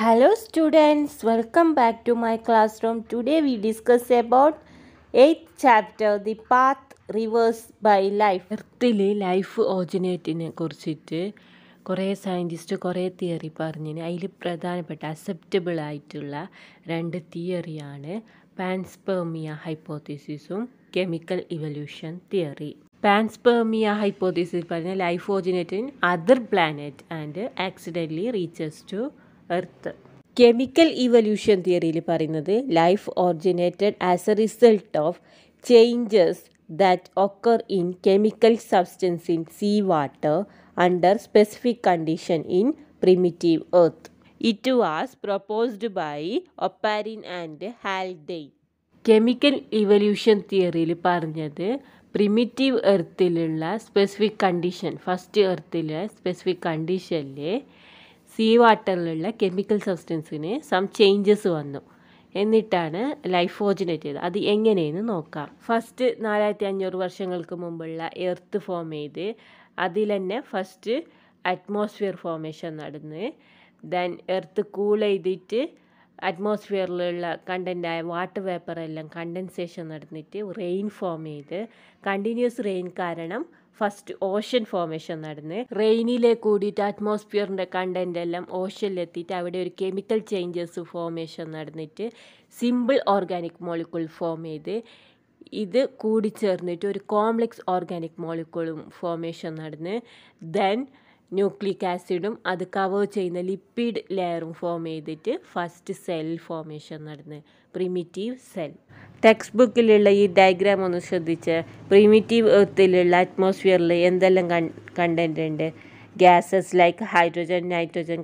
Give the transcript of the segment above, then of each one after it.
Hello students, welcome back to my classroom. Today we discuss about 8th chapter, The Path Reverse by Life. എർത്തിൽ life ഓജിനേറ്റിനെ കുറിച്ചിട്ട് കുറേ scientist കുറേ theory പറഞ്ഞിന് അതിൽ പ്രധാനപ്പെട്ട അക്സെപ്റ്റബിൾ ആയിട്ടുള്ള രണ്ട് തിയറിയാണ് പാൻസ്പെർമിയ ഹൈപ്പോത്തിസിസും chemical evolution theory panspermia hypothesis parna life originated in other planet and accidentally reaches to earth chemical evolution theory le life originated as a result of changes that occur in chemical substance in sea water under specific condition in primitive earth it was proposed by Oparin and Haldane chemical evolution theory le primitive എർത്തിലുള്ള specific condition first എർത്തിലെ specific കണ്ടീഷനിൽ sea വാട്ടറിലുള്ള chemical സബ്സ്റ്റൻസിന് some changes വന്നു എന്നിട്ടാണ് life ഫോർജിനേറ്റ് ചെയ്തത് അത് എങ്ങനെയെന്ന് നോക്കാം ഫസ്റ്റ് നാലായിരത്തി അഞ്ഞൂറ് വർഷങ്ങൾക്ക് മുമ്പുള്ള എർത്ത് ഫോം ചെയ്ത് അതിൽ തന്നെ ഫസ്റ്റ് അറ്റ്മോസ്ഫിയർ ഫോമേഷൻ നടന്ന് ദെൻ എർത്ത് കൂൾ ചെയ്തിട്ട് അറ്റ്മോസ്ഫിയറിലുള്ള ആയ വാട്ടർ വേപ്പറെല്ലാം കണ്ടൻസേഷൻ നടന്നിട്ട് റെയിൻ ഫോം ചെയ്ത് കണ്ടിന്യൂസ് റെയിൻ കാരണം ഫസ്റ്റ് ഓഷൻ ഫോമേഷൻ നടന്ന് റെയിനിലെ കൂടിയിട്ട് അറ്റ്മോസ്ഫിയറിൻ്റെ കണ്ടൻ്റ് എല്ലാം ഓഷനിലെത്തിയിട്ട് അവിടെ ഒരു കെമിക്കൽ ചേഞ്ചസ് ഫോമേഷൻ നടന്നിട്ട് സിമ്പിൾ ഓർഗാനിക് മോളിക്യൂൾ ഫോം ചെയ്ത് ഇത് കൂടിച്ചേർന്നിട്ട് ഒരു കോംപ്ലെക്സ് ഓർഗാനിക് മോളിക്കുളും ഫോമേഷൻ നടന്ന് ദെൻ ന്യൂക്ലിക് ആസിഡും അത് കവർ ചെയ്യുന്ന ലിപ്പിഡ് ലെയറും ഫോം ചെയ്തിട്ട് ഫസ്റ്റ് സെൽ ഫോമേഷൻ നടന്ന് പ്രിമിറ്റീവ് സെൽ ടെക്സ്റ്റ് ബുക്കിലുള്ള ഈ ഡയഗ്രാം ഒന്ന് ശ്രദ്ധിച്ച് പ്രിമിറ്റീവ് എർത്തിലുള്ള അറ്റ്മോസ്ഫിയറിൽ എന്തെല്ലാം കണ്ടന്റ് ഉണ്ട് Gases like hydrogen,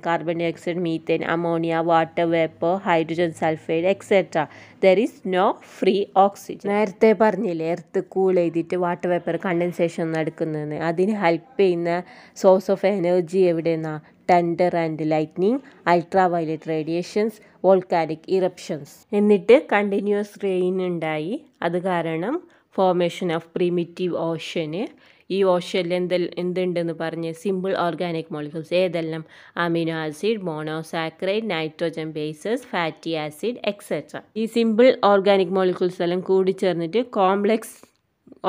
carbon dioxide methane, ammonia water vapour hydrogen sulphide etcetera there is no free oxygen നേരത്തെ പറഞ്ഞില്ലേ എർത്ത് കൂൾ ചെയ്തിട്ട് വാട്ടർ വേപ്പർ കണ്ടൻസേഷൻ നടക്കുന്നതെന്ന് അതിന് ഹെൽപ്പ് ചെയ്യുന്ന സോഴ്സ് ഓഫ് എനർജി എവിടെയെന്നാണ് thunder and lightning ultraviolet radiations volcanic eruptions എന്നിട്ട് continuous rain ഉണ്ടായി അത് കാരണം ഫോർമേഷൻ ഓഫ് പ്രിമിറ്റീവ് ഓഷന് ഈ ഓഷ്യലിൽ എന്ത് എന്തുണ്ടെന്ന് പറഞ്ഞ് സിമ്പിൾ ഓർഗാനിക് മോളിക്യൂൾസ് ഏതെല്ലാം amino acid monosaccharide nitrogen bases fatty acid etcetera ഈ സിമ്പിൾ ഓർഗാനിക് മോളിക്യൂൾസ് എല്ലാം കൂടി ചേർന്നിട്ട് കോംപ്ലെക്സ്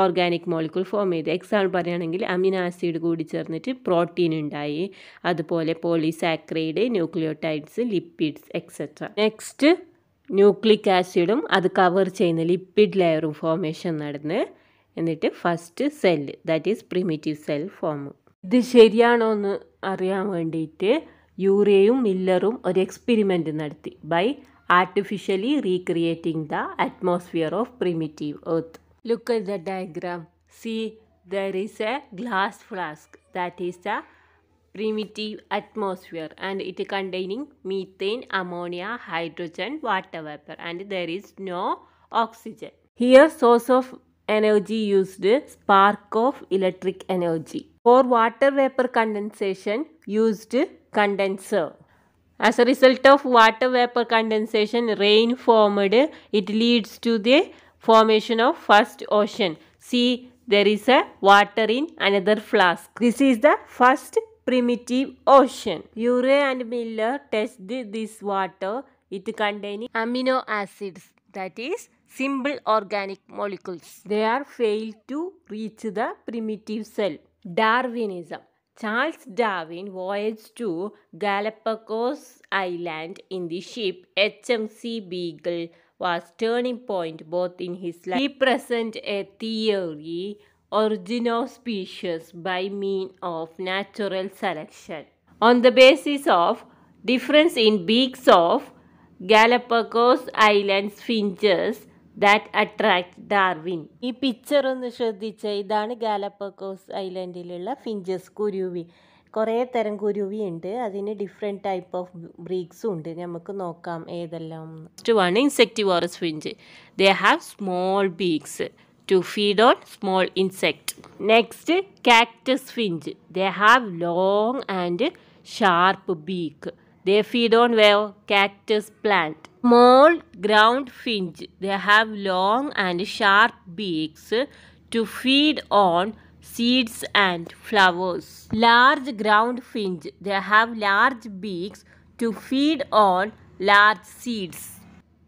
ഓർഗാനിക് മോളിക്യൂൾ ഫോം ചെയ്ത് എക്സാമ്പിൾ പറയുകയാണെങ്കിൽ അമിനോ ആസിഡ് കൂടി ചേർന്നിട്ട് പ്രോട്ടീൻ ഉണ്ടായി അതുപോലെ polysaccharide nucleotides lipids etcetera next nucleic ആസിഡും അത് കവർ ചെയ്യുന്ന ലിപ്പിഡ് ലെയറും ഫോർമേഷൻ നടന്ന് എന്നിട്ട് first cell that is primitive cell form ഇത് ശരിയാണോ എന്ന് അറിയാൻ വേണ്ടിയിട്ട് യൂറിയയും മില്ലറും ഒരു എക്സ്പെരിമെൻറ്റ് നടത്തി by artificially recreating the atmosphere of primitive earth look at the diagram see there is a glass flask that is the primitive atmosphere and it containing methane ammonia hydrogen water vapour and there is no oxygen here source of energy used spark of electric energy. For water vapor condensation used condenser. As a result of water vapor condensation, rain formed. It leads to the formation of first ocean. See, there is a water in another flask. This is the first primitive ocean. Urey and Miller tested this water. It contains amino acids that is simple organic molecules. They are failed to reach the primitive cell. Darwinism. Charles Darwin voyaged to Galapagos Island in the ship HMC Beagle was turning point both in his life. He presented a theory origin of species by means of natural selection. On the basis of difference in beaks of Galapagos Island finches that attract Darwin ഈ picture ഒന്ന് ശ്രദ്ധിച്ച ഇതാണ് ഗാലപ്പക്കോസ് ഐലൻഡിലുള്ള finches കുരുവി കുറേ തരം കുരുവി ഉണ്ട് അതിന് ഡിഫറെൻറ്റ് ടൈപ്പ് ഓഫ് ബ്രീക്സും ഉണ്ട് നമുക്ക് നോക്കാം ഏതെല്ലാം two one insectivorous finch they have small beaks to feed on small insect. Next cactus finch They have long and sharp beak They feed on well cactus plant. Small ground finch. They have long and sharp beaks to feed on seeds and flowers. Large ground finch. They have large beaks to feed on large seeds.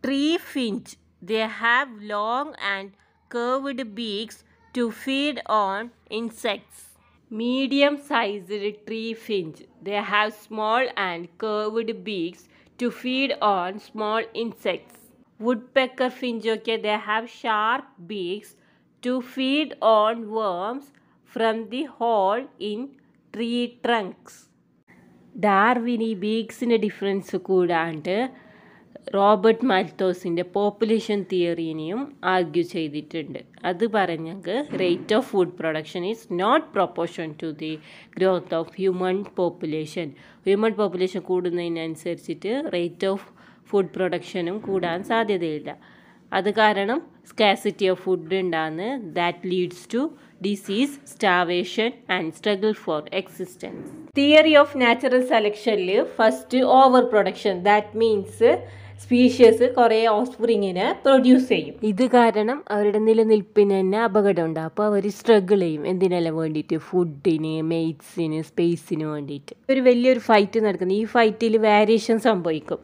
Tree finch. They have long and curved beaks to feed on insects medium-sized tree finch. They have small and curved beaks to feed on small insects. Woodpecker finch, okay, they have sharp beaks to feed on worms from the hole in tree trunks. ഡാർവിന് ഈ ബീഗ്സിൻ്റെ difference കൂടാണ്ട് Robert മാൽത്തോസിൻ്റെ population തിയറിനെയും argue ചെയ്തിട്ടുണ്ട് അത് പറഞ്ഞത് rate of food production is not proportion to the growth of human population human population കൂടുന്നതിനനുസരിച്ചിട്ട് റേറ്റ് ഓഫ് ഫുഡ് പ്രൊഡക്ഷനും കൂടാൻ സാധ്യതയില്ല അത് കാരണം സ്കാസിറ്റി ഓഫ് ഫുഡ് ഉണ്ടാകുന്ന that leads to disease starvation and struggle for existence theory of natural സെലക്ഷനിൽ first over production that means species കുറേ ഓസ്പ്രിങ്ങിനെ പ്രൊഡ്യൂസ് ചെയ്യും ഇത് കാരണം അവരുടെ നിലനിൽപ്പിന് തന്നെ അപകടം ഉണ്ടാകും അപ്പോൾ അവർ സ്ട്രഗിൾ ചെയ്യും എന്തിനെല്ലാം വേണ്ടിയിട്ട് ഫുഡിന് മെയ്റ്റ്സിന് സ്പേസിന് വേണ്ടിയിട്ട് ഒരു വലിയൊരു ഫൈറ്റ് നടക്കുന്നു ഈ ഫൈറ്റിൽ വേരിയേഷൻ സംഭവിക്കും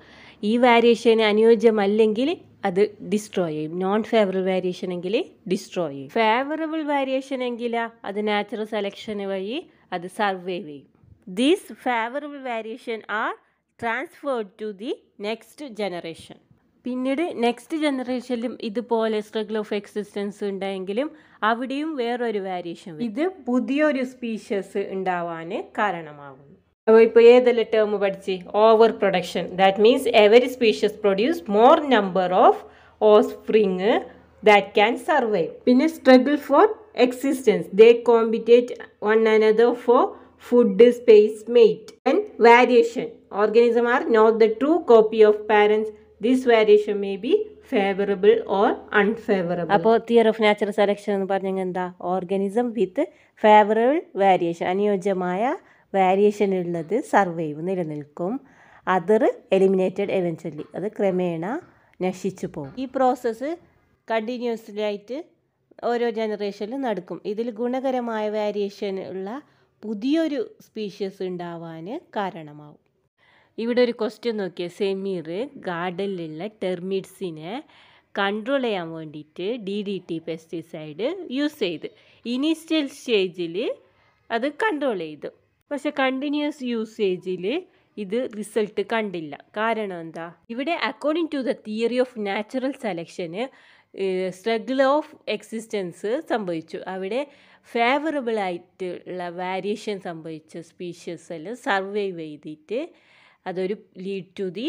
ഈ വേരിയേഷന് അനുയോജ്യമല്ലെങ്കിൽ അത് ഡിസ്ട്രോയ് ചെയ്യും നോൺ ഫേവറബിൾ വേരിയേഷൻ എങ്കിൽ ഡിസ്ട്രോയ് ചെയ്യും ഫേവറബിൾ വേരിയേഷൻ എങ്കിലാ അത് നാച്ചുറൽ സെലക്ഷന് വഴി അത് സർവൈവ് ചെയ്യും these favourable variation are transferred to the next generation പിന്നീട് നെക്സ്റ്റ് ജനറേഷനിലും ഇതുപോലെ സ്ട്രഗിൾ ഓഫ് എക്സിസ്റ്റൻസ് ഉണ്ടെങ്കിലും അവിടെയും വേറൊരു വാരിയേഷൻ ഇത് പുതിയൊരു സ്പീഷ്യസ് ഉണ്ടാവാൻ കാരണമാകുന്നു അപ്പോൾ ഇപ്പോൾ ഏതെല്ലാം ടേം പഠിച്ച് over production that means every species produce more number of offspring that can survive പിന്നെ struggle for existence they കോമ്പിറ്റേറ്റ് one another for food space made and variation. Organisms are not the true copy of parents. This variation may be favourable or unfavourable അപ്പോൾ theory of natural selection എന്ന് പറഞ്ഞാൽ എന്താ organism with favourable variation അനുയോജ്യമായ variation ഉള്ളത് survive നിലനിൽക്കും other eliminated eventually അത് ക്രമേണ നശിച്ചു പോകും ഈ പ്രോസസ്സ് കണ്ടിന്യൂസ്ലി ആയിട്ട് ഓരോ ജനറേഷനിലും നടക്കും ഇതിൽ ഗുണകരമായ വേരിയേഷൻ ഉള്ള പുതിയൊരു സ്പീഷ്യസ് ഉണ്ടാവാൻ കാരണമാവും ഇവിടെ ഒരു ക്വസ്റ്റ്യൻ നോക്കിയാൽ സെമീർ ഗാർഡനിലുള്ള ടെർമിറ്റ്സിനെ കൺട്രോൾ ചെയ്യാൻ വേണ്ടിയിട്ട് D D T pesticide use ചെയ്ത് ഇനീഷ്യൽ സ്റ്റേജിൽ അത് കൺട്രോൾ ചെയ്തു പക്ഷെ കണ്ടിന്യൂസ് യൂസേജിൽ ഇത് റിസൾട്ട് കണ്ടില്ല കാരണം എന്താ ഇവിടെ according to the theory of natural സെലക്ഷന് സ്ട്രഗിൾ ഓഫ് എക്സിസ്റ്റൻസ് സംഭവിച്ചു അവിടെ ഫേവറബിൾ ആയിട്ടുള്ള വാരിയേഷൻ സംഭവിച്ച സ്പീഷ്യസ് എല്ലാം സർവൈവ് ചെയ്തിട്ട് അതൊരു lead to the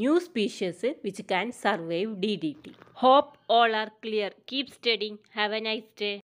new species which can survive D D T hope all are clear keep studying have a nice day